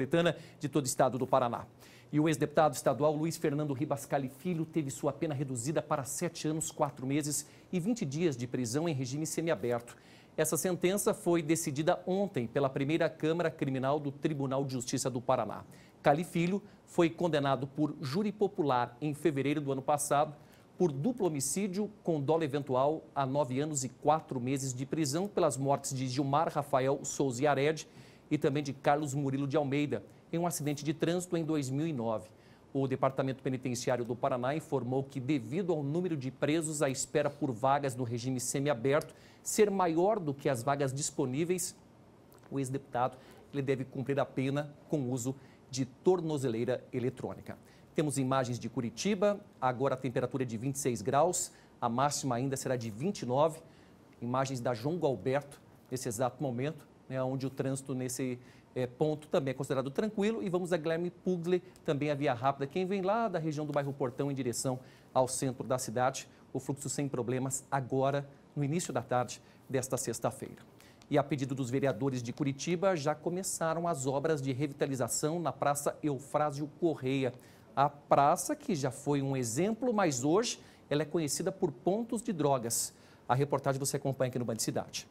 metropolitana de todo o estado do Paraná. E o ex-deputado estadual Luiz Fernando Ribas Filho teve sua pena reduzida para sete anos, quatro meses e 20 dias de prisão em regime semiaberto. Essa sentença foi decidida ontem pela primeira Câmara Criminal do Tribunal de Justiça do Paraná. Califilho foi condenado por júri popular em fevereiro do ano passado por duplo homicídio com dolo eventual a nove anos e quatro meses de prisão pelas mortes de Gilmar Rafael Souza e Aredi e também de Carlos Murilo de Almeida, em um acidente de trânsito em 2009. O Departamento Penitenciário do Paraná informou que, devido ao número de presos à espera por vagas no regime semiaberto ser maior do que as vagas disponíveis, o ex-deputado ele deve cumprir a pena com uso de tornozeleira eletrônica. Temos imagens de Curitiba, agora a temperatura é de 26 graus, a máxima ainda será de 29. Imagens da João Galberto, nesse exato momento, né, onde o trânsito nesse é, ponto também é considerado tranquilo. E vamos a Guilherme Pugli, também a via rápida. Quem vem lá da região do bairro Portão em direção ao centro da cidade, o fluxo sem problemas agora, no início da tarde desta sexta-feira. E a pedido dos vereadores de Curitiba, já começaram as obras de revitalização na Praça Eufrásio Correia. A praça, que já foi um exemplo, mas hoje ela é conhecida por pontos de drogas. A reportagem você acompanha aqui no Band Cidade.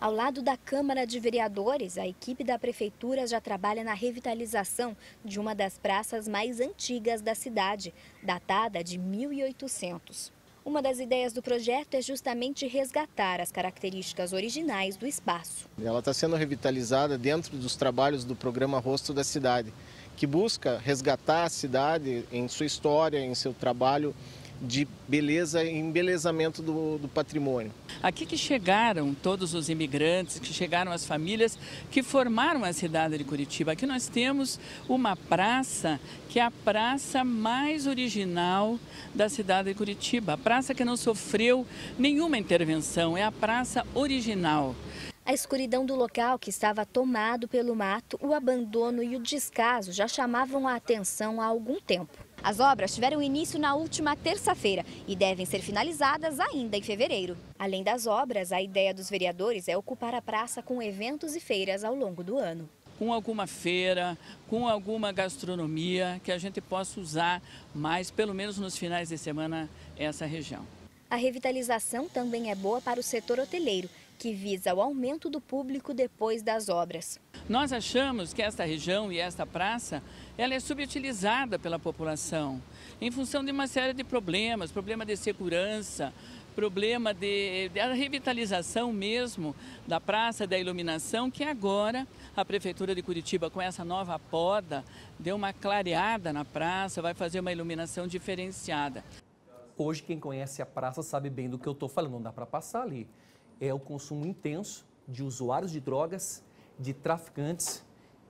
Ao lado da Câmara de Vereadores, a equipe da Prefeitura já trabalha na revitalização de uma das praças mais antigas da cidade, datada de 1800. Uma das ideias do projeto é justamente resgatar as características originais do espaço. Ela está sendo revitalizada dentro dos trabalhos do programa Rosto da Cidade, que busca resgatar a cidade em sua história, em seu trabalho de beleza e embelezamento do, do patrimônio. Aqui que chegaram todos os imigrantes, que chegaram as famílias que formaram a cidade de Curitiba. Aqui nós temos uma praça que é a praça mais original da cidade de Curitiba. A praça que não sofreu nenhuma intervenção, é a praça original. A escuridão do local, que estava tomado pelo mato, o abandono e o descaso já chamavam a atenção há algum tempo. As obras tiveram início na última terça-feira e devem ser finalizadas ainda em fevereiro. Além das obras, a ideia dos vereadores é ocupar a praça com eventos e feiras ao longo do ano com alguma feira, com alguma gastronomia que a gente possa usar mais, pelo menos nos finais de semana, essa região. A revitalização também é boa para o setor hoteleiro, que visa o aumento do público depois das obras. Nós achamos que esta região e esta praça, ela é subutilizada pela população, em função de uma série de problemas, problema de segurança, problema de, da revitalização mesmo da praça, da iluminação, que agora a Prefeitura de Curitiba, com essa nova poda, deu uma clareada na praça, vai fazer uma iluminação diferenciada. Hoje, quem conhece a praça sabe bem do que eu estou falando, não dá para passar ali. É o consumo intenso de usuários de drogas de traficantes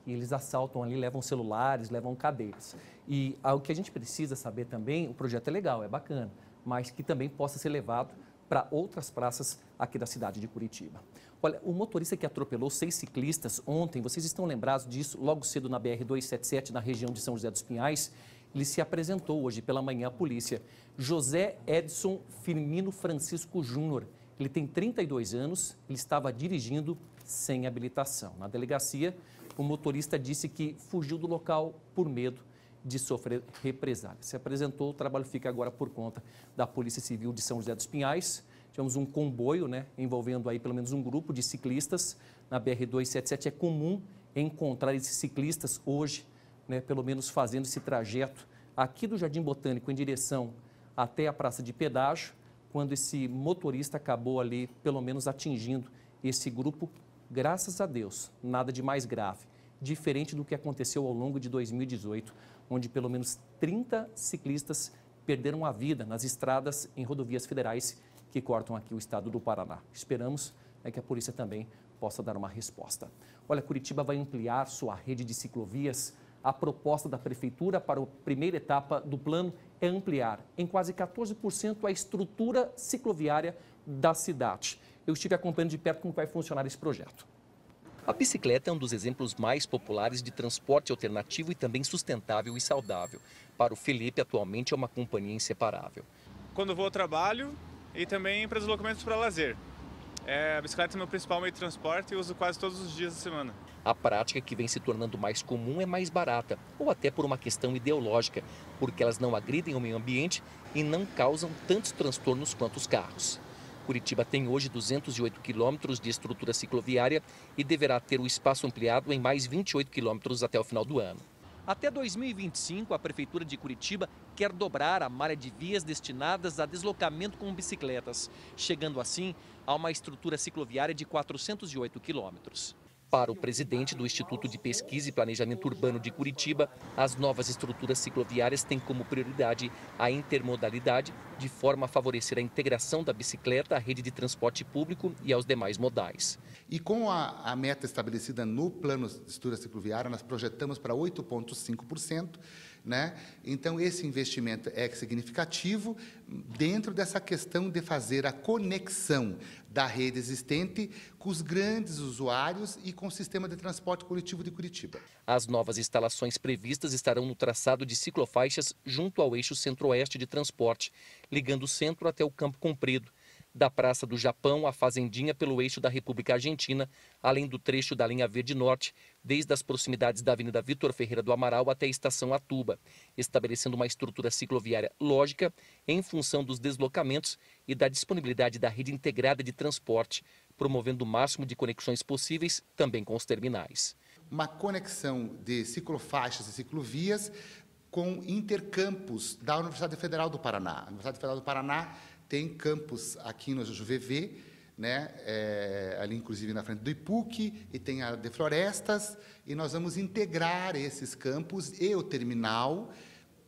eles assaltam ali, levam celulares, levam cadeiras. E ah, o que a gente precisa saber também, o projeto é legal, é bacana, mas que também possa ser levado para outras praças aqui da cidade de Curitiba. Olha, o motorista que atropelou seis ciclistas ontem, vocês estão lembrados disso, logo cedo na BR-277, na região de São José dos Pinhais, ele se apresentou hoje pela manhã à polícia. José Edson Firmino Francisco Júnior. Ele tem 32 anos, ele estava dirigindo sem habilitação. Na delegacia, o motorista disse que fugiu do local por medo de sofrer represálias. Se apresentou, o trabalho fica agora por conta da Polícia Civil de São José dos Pinhais. Tivemos um comboio, né, envolvendo aí pelo menos um grupo de ciclistas na BR-277. É comum encontrar esses ciclistas hoje, né, pelo menos fazendo esse trajeto aqui do Jardim Botânico em direção até a Praça de Pedágio quando esse motorista acabou ali, pelo menos atingindo esse grupo, graças a Deus, nada de mais grave. Diferente do que aconteceu ao longo de 2018, onde pelo menos 30 ciclistas perderam a vida nas estradas em rodovias federais que cortam aqui o estado do Paraná. Esperamos né, que a polícia também possa dar uma resposta. Olha, Curitiba vai ampliar sua rede de ciclovias a proposta da Prefeitura para a primeira etapa do plano é ampliar em quase 14% a estrutura cicloviária da cidade. Eu estive acompanhando de perto como vai funcionar esse projeto. A bicicleta é um dos exemplos mais populares de transporte alternativo e também sustentável e saudável. Para o Felipe, atualmente é uma companhia inseparável. Quando vou ao trabalho e também para deslocamentos para lazer. É, a bicicleta é meu principal meio de transporte e uso quase todos os dias da semana. A prática que vem se tornando mais comum é mais barata, ou até por uma questão ideológica, porque elas não agridem o meio ambiente e não causam tantos transtornos quanto os carros. Curitiba tem hoje 208 quilômetros de estrutura cicloviária e deverá ter o espaço ampliado em mais 28 quilômetros até o final do ano. Até 2025, a Prefeitura de Curitiba quer dobrar a malha de vias destinadas a deslocamento com bicicletas, chegando assim a uma estrutura cicloviária de 408 quilômetros. Para o presidente do Instituto de Pesquisa e Planejamento Urbano de Curitiba, as novas estruturas cicloviárias têm como prioridade a intermodalidade, de forma a favorecer a integração da bicicleta à rede de transporte público e aos demais modais. E com a, a meta estabelecida no plano de estrutura cicloviária, nós projetamos para 8,5% né? Então, esse investimento é significativo dentro dessa questão de fazer a conexão da rede existente com os grandes usuários e com o sistema de transporte coletivo de Curitiba. As novas instalações previstas estarão no traçado de ciclofaixas junto ao eixo centro-oeste de transporte, ligando o centro até o Campo Comprido da Praça do Japão à Fazendinha pelo eixo da República Argentina, além do trecho da linha Verde Norte, desde as proximidades da Avenida Vitor Ferreira do Amaral até a Estação Atuba, estabelecendo uma estrutura cicloviária lógica em função dos deslocamentos e da disponibilidade da rede integrada de transporte, promovendo o máximo de conexões possíveis também com os terminais. Uma conexão de ciclofaixas e ciclovias com intercampus da Universidade Federal do Paraná. A Universidade Federal do Paraná tem campus aqui no JVV, né, é, ali inclusive na frente do IPUC, e tem a de florestas, e nós vamos integrar esses campos e o terminal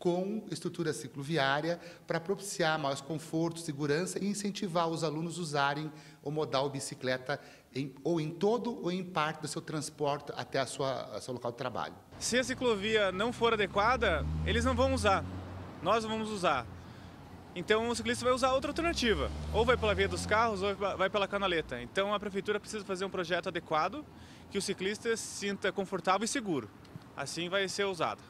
com estrutura cicloviária para propiciar mais conforto, segurança e incentivar os alunos a usarem o modal bicicleta em, ou em todo ou em parte do seu transporte até a sua, a seu local de trabalho. Se a ciclovia não for adequada, eles não vão usar, nós vamos usar. Então o ciclista vai usar outra alternativa, ou vai pela via dos carros ou vai pela canaleta. Então a prefeitura precisa fazer um projeto adequado que o ciclista se sinta confortável e seguro. Assim vai ser usado.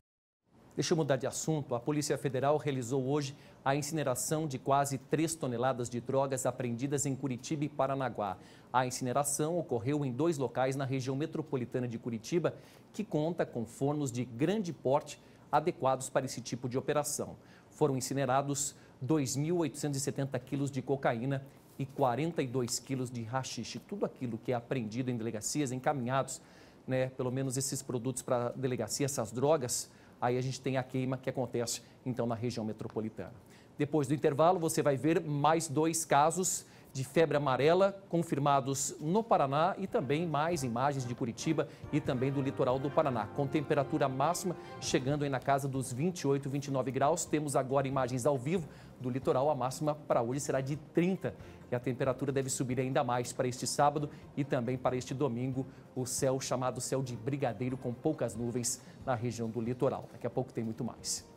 Deixa eu mudar de assunto. A Polícia Federal realizou hoje a incineração de quase 3 toneladas de drogas apreendidas em Curitiba e Paranaguá. A incineração ocorreu em dois locais na região metropolitana de Curitiba, que conta com fornos de grande porte adequados para esse tipo de operação. Foram incinerados 2.870 quilos de cocaína e 42 quilos de rachixe. Tudo aquilo que é apreendido em delegacias, encaminhados, né, pelo menos esses produtos para delegacia, essas drogas, aí a gente tem a queima que acontece, então, na região metropolitana. Depois do intervalo, você vai ver mais dois casos de febre amarela confirmados no Paraná e também mais imagens de Curitiba e também do litoral do Paraná, com temperatura máxima chegando aí na casa dos 28, 29 graus. Temos agora imagens ao vivo do litoral, a máxima para hoje será de 30 e a temperatura deve subir ainda mais para este sábado e também para este domingo, o céu chamado céu de brigadeiro com poucas nuvens na região do litoral. Daqui a pouco tem muito mais.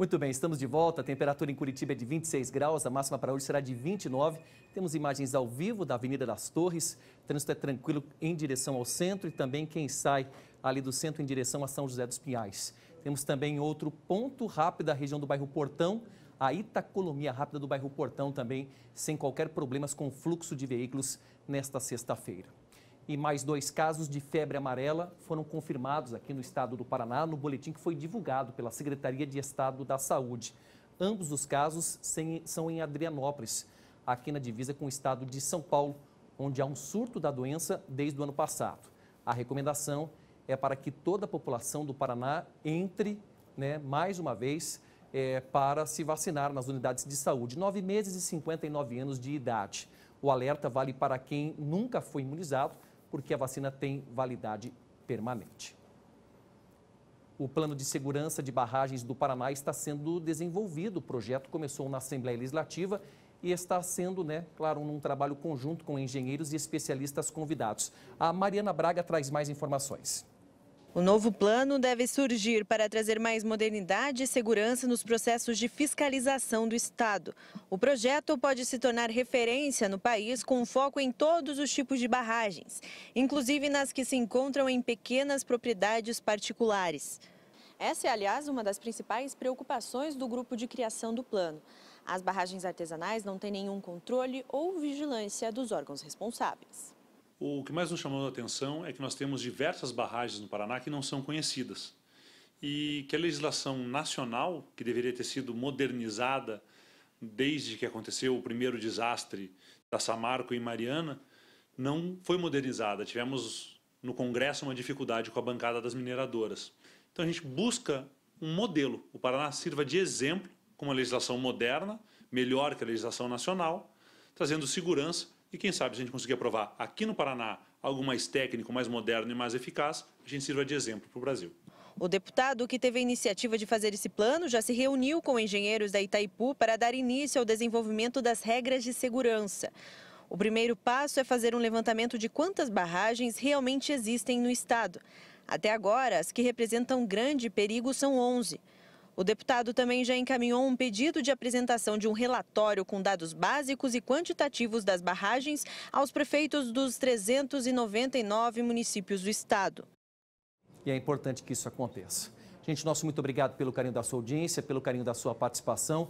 Muito bem, estamos de volta. A temperatura em Curitiba é de 26 graus, a máxima para hoje será de 29. Temos imagens ao vivo da Avenida das Torres. O trânsito é tranquilo em direção ao centro e também quem sai ali do centro em direção a São José dos Pinhais. Temos também outro ponto rápido da região do bairro Portão, a Itacolomia rápida do bairro Portão também, sem qualquer problemas com o fluxo de veículos nesta sexta-feira e mais dois casos de febre amarela foram confirmados aqui no estado do Paraná no boletim que foi divulgado pela Secretaria de Estado da Saúde. Ambos os casos são em Adrianópolis, aqui na divisa com o estado de São Paulo, onde há um surto da doença desde o ano passado. A recomendação é para que toda a população do Paraná entre, né, mais uma vez, é, para se vacinar nas unidades de saúde, nove meses e 59 anos de idade. O alerta vale para quem nunca foi imunizado porque a vacina tem validade permanente. O plano de segurança de barragens do Paraná está sendo desenvolvido. O projeto começou na Assembleia Legislativa e está sendo, né, claro, num trabalho conjunto com engenheiros e especialistas convidados. A Mariana Braga traz mais informações. O novo plano deve surgir para trazer mais modernidade e segurança nos processos de fiscalização do Estado. O projeto pode se tornar referência no país com foco em todos os tipos de barragens, inclusive nas que se encontram em pequenas propriedades particulares. Essa é, aliás, uma das principais preocupações do grupo de criação do plano. As barragens artesanais não têm nenhum controle ou vigilância dos órgãos responsáveis. O que mais nos chamou a atenção é que nós temos diversas barragens no Paraná que não são conhecidas e que a legislação nacional, que deveria ter sido modernizada desde que aconteceu o primeiro desastre da Samarco e Mariana, não foi modernizada. Tivemos no Congresso uma dificuldade com a bancada das mineradoras. Então a gente busca um modelo. O Paraná sirva de exemplo com uma legislação moderna, melhor que a legislação nacional, trazendo segurança e quem sabe, se a gente conseguir aprovar aqui no Paraná algo mais técnico, mais moderno e mais eficaz, a gente sirva de exemplo para o Brasil. O deputado que teve a iniciativa de fazer esse plano já se reuniu com engenheiros da Itaipu para dar início ao desenvolvimento das regras de segurança. O primeiro passo é fazer um levantamento de quantas barragens realmente existem no estado. Até agora, as que representam grande perigo são 11. O deputado também já encaminhou um pedido de apresentação de um relatório com dados básicos e quantitativos das barragens aos prefeitos dos 399 municípios do estado. E é importante que isso aconteça. Gente, nosso muito obrigado pelo carinho da sua audiência, pelo carinho da sua participação.